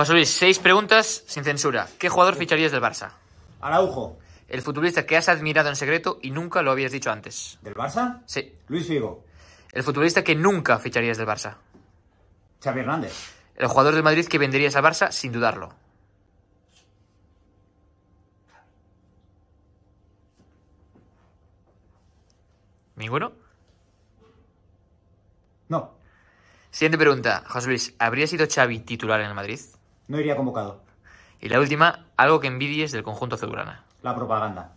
José Luis, seis preguntas sin censura. ¿Qué jugador ficharías del Barça? Araujo. El futbolista que has admirado en secreto y nunca lo habías dicho antes. ¿Del Barça? Sí. Luis Figo. El futbolista que nunca ficharías del Barça. Xavi Hernández. El jugador del Madrid que venderías al Barça sin dudarlo. ¿Ninguno? No. Siguiente pregunta, José Luis. ¿Habría sido Xavi titular en el Madrid? No iría convocado. Y la última, algo que envidies del conjunto azulgrana. La propaganda.